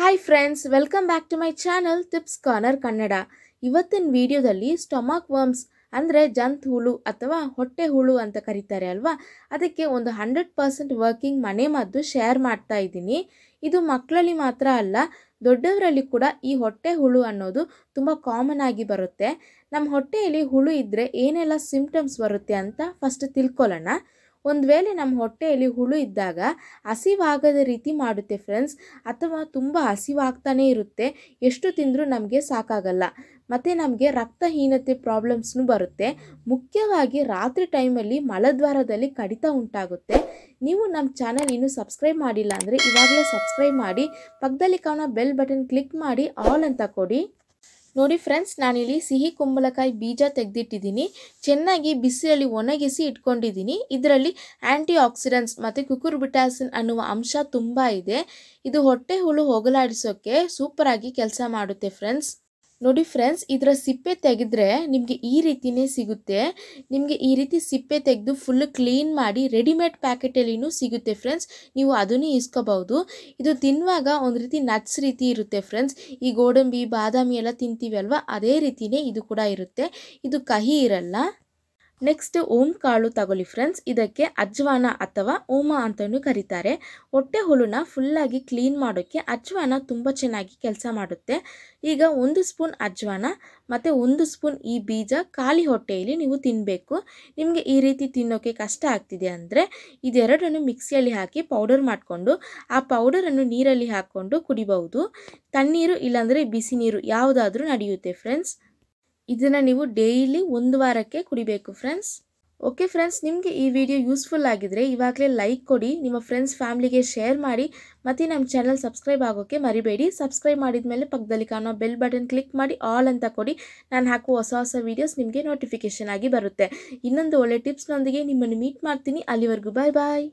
hi friends welcome back to my channel tips corner Kannada ಇವತ್ತಿನ ವಿಡಿಯೋದಲ್ಲಿ stomach worms ಅಂದರೆ ಜಂತ್ ಹುಳು ಅಥವಾ ಹೊಟ್ಟೆ ಹುಳು ಅಂತ ಕರೀತಾರೆ ಅಲ್ವಾ ಅದಕ್ಕೆ ಒಂದು ಹಂಡ್ರೆಡ್ ಪರ್ಸೆಂಟ್ ವರ್ಕಿಂಗ್ ಮನೆ ಮದ್ದು ಶೇರ್ ಮಾಡ್ತಾ ಇದ್ದೀನಿ ಇದು ಮಕ್ಕಳಲ್ಲಿ ಮಾತ್ರ ಅಲ್ಲ ದೊಡ್ಡವರಲ್ಲಿ ಕೂಡ ಈ ಹೊಟ್ಟೆ ಹುಳು ಅನ್ನೋದು ತುಂಬ ಕಾಮನ್ ಆಗಿ ಬರುತ್ತೆ ನಮ್ಮ ಹೊಟ್ಟೆಯಲ್ಲಿ ಹುಳು ಇದ್ದರೆ ಏನೆಲ್ಲ ಸಿಂಪ್ಟಮ್ಸ್ ಬರುತ್ತೆ ಅಂತ ಫಸ್ಟ್ ತಿಳ್ಕೊಳ್ಳೋಣ ಒಂದು ವೇಳೆ ನಮ್ಮ ಹೊಟ್ಟೆಯಲ್ಲಿ ಹುಳು ಇದ್ದಾಗ ಹಸಿವಾಗದ ರೀತಿ ಮಾಡುತ್ತೆ ಫ್ರೆಂಡ್ಸ್ ಅಥವಾ ತುಂಬ ಹಸಿವಾಗ್ತಾನೇ ಇರುತ್ತೆ ಎಷ್ಟು ತಿಂದರೂ ನಮಗೆ ಸಾಕಾಗಲ್ಲ ಮತ್ತು ನಮಗೆ ರಕ್ತಹೀನತೆ ಪ್ರಾಬ್ಲಮ್ಸ್ನು ಬರುತ್ತೆ ಮುಖ್ಯವಾಗಿ ರಾತ್ರಿ ಟೈಮಲ್ಲಿ ಮಲದ್ವಾರದಲ್ಲಿ ಕಡಿತ ಉಂಟಾಗುತ್ತೆ ನೀವು ನಮ್ಮ ಚಾನಲ್ ಇನ್ನೂ ಸಬ್ಸ್ಕ್ರೈಬ್ ಮಾಡಿಲ್ಲ ಅಂದರೆ ಇವಾಗಲೇ ಸಬ್ಸ್ಕ್ರೈಬ್ ಮಾಡಿ ಪಕ್ಕದಲ್ಲಿ ಕಾಣೋ ಬೆಲ್ ಬಟನ್ ಕ್ಲಿಕ್ ಮಾಡಿ ಆಲ್ ಅಂತ ಕೊಡಿ ನೋಡಿ ಫ್ರೆಂಡ್ಸ್ ನಾನಿಲ್ಲಿ ಸಿಹಿ ಕುಂಬಳಕಾಯಿ ಬೀಜ ತೆಗೆದಿಟ್ಟಿದ್ದೀನಿ ಚೆನ್ನಾಗಿ ಬಿಸಿಲಲ್ಲಿ ಒಣಗಿಸಿ ಇಟ್ಕೊಂಡಿದ್ದೀನಿ ಇದರಲ್ಲಿ ಆ್ಯಂಟಿ ಆಕ್ಸಿಡೆಂಟ್ಸ್ ಮತ್ತು ಕುಕುರ್ಬಿಟಾಸಿನ್ ಅನ್ನುವ ಅಂಶ ತುಂಬ ಇದೆ ಇದು ಹೊಟ್ಟೆ ಹುಳು ಹೋಗಲಾಡಿಸೋಕ್ಕೆ ಸೂಪರಾಗಿ ಕೆಲಸ ಮಾಡುತ್ತೆ ಫ್ರೆಂಡ್ಸ್ ನೋಡಿ ಫ್ರೆಂಡ್ಸ್ ಇದರ ಸಿಪ್ಪೆ ತೆಗೆದ್ರೆ ನಿಮಗೆ ಈ ರೀತಿಯೇ ಸಿಗುತ್ತೆ ನಿಮಗೆ ಈ ರೀತಿ ಸಿಪ್ಪೆ ತೆಗೆದು ಫುಲ್ ಕ್ಲೀನ್ ಮಾಡಿ ರೆಡಿಮೇಡ್ ಪ್ಯಾಕೆಟಲ್ಲಿನೂ ಸಿಗುತ್ತೆ ಫ್ರೆಂಡ್ಸ್ ನೀವು ಅದನ್ನೇ ಇಸ್ಕೋಬಹುದು ಇದು ತಿನ್ನುವಾಗ ಒಂದು ರೀತಿ ನಟ್ಸ್ ರೀತಿ ಇರುತ್ತೆ ಫ್ರೆಂಡ್ಸ್ ಈ ಗೋಡಂಬಿ ಬಾದಾಮಿ ಎಲ್ಲ ತಿಂತೀವಲ್ವ ಅದೇ ರೀತಿಯೇ ಇದು ಕೂಡ ಇರುತ್ತೆ ಇದು ಕಹಿ ಇರಲ್ಲ ನೆಕ್ಸ್ಟ್ ಓಂ ಕಾಳು ತಗೊಳ್ಳಿ ಫ್ರೆಂಡ್ಸ್ ಇದಕ್ಕೆ ಅಜ್ವಾನ ಅಥವಾ ಓಮ ಅಂತಲೂ ಕರೀತಾರೆ ಹೊಟ್ಟೆ ಹುಳುನ ಫುಲ್ಲಾಗಿ ಕ್ಲೀನ್ ಮಾಡೋಕ್ಕೆ ಅಜ್ವಾನ ತುಂಬ ಚೆನ್ನಾಗಿ ಕೆಲಸ ಮಾಡುತ್ತೆ ಈಗ ಒಂದು ಸ್ಪೂನ್ ಅಜ್ವಾನ ಮತ್ತು ಒಂದು ಸ್ಪೂನ್ ಈ ಬೀಜ ಖಾಲಿ ಹೊಟ್ಟೆಯಲ್ಲಿ ನೀವು ತಿನ್ನಬೇಕು ನಿಮಗೆ ಈ ರೀತಿ ತಿನ್ನೋಕ್ಕೆ ಕಷ್ಟ ಆಗ್ತಿದೆ ಅಂದರೆ ಇದೆರಡನ್ನು ಮಿಕ್ಸಿಯಲ್ಲಿ ಹಾಕಿ ಪೌಡರ್ ಮಾಡಿಕೊಂಡು ಆ ಪೌಡರನ್ನು ನೀರಲ್ಲಿ ಹಾಕ್ಕೊಂಡು ಕುಡಿಬಹುದು ತಣ್ಣೀರು ಇಲ್ಲಾಂದರೆ ಬಿಸಿ ನೀರು ಯಾವುದಾದ್ರೂ ನಡೆಯುತ್ತೆ ಫ್ರೆಂಡ್ಸ್ ಇದನ್ನು ನೀವು ಡೈಲಿ ಒಂದು ವಾರಕ್ಕೆ ಕುಡಿಬೇಕು ಫ್ರೆಂಡ್ಸ್ ಓಕೆ ಫ್ರೆಂಡ್ಸ್ ನಿಮಗೆ ಈ ವಿಡಿಯೋ ಯೂಸ್ಫುಲ್ ಆಗಿದ್ರೆ ಇವಾಗಲೇ ಲೈಕ್ ಕೊಡಿ ನಿಮ್ಮ ಫ್ರೆಂಡ್ಸ್ ಫ್ಯಾಮ್ಲಿಗೆ ಶೇರ್ ಮಾಡಿ ಮತ್ತು ನಮ್ಮ ಚಾನಲ್ ಸಬ್ಸ್ಕ್ರೈಬ್ ಆಗೋಕ್ಕೆ ಮರಿಬೇಡಿ ಸಬ್ಸ್ಕ್ರೈಬ್ ಮಾಡಿದ ಮೇಲೆ ಪಕ್ಕದಲ್ಲಿ ಕಾಣೋ ಬೆಲ್ ಬಟನ್ ಕ್ಲಿಕ್ ಮಾಡಿ ಆಲ್ ಅಂತ ಕೊಡಿ ನಾನು ಹಾಕುವ ಹೊಸ ಹೊಸ ವೀಡಿಯೋಸ್ ನಿಮಗೆ ನೋಟಿಫಿಕೇಷನ್ ಆಗಿ ಬರುತ್ತೆ ಇನ್ನೊಂದು ಒಳ್ಳೆ ಟಿಪ್ಸ್ನೊಂದಿಗೆ ನಿಮ್ಮನ್ನು ಮೀಟ್ ಮಾಡ್ತೀನಿ ಅಲ್ಲಿವರೆಗೂ ಬಾಯ್ ಬಾಯ್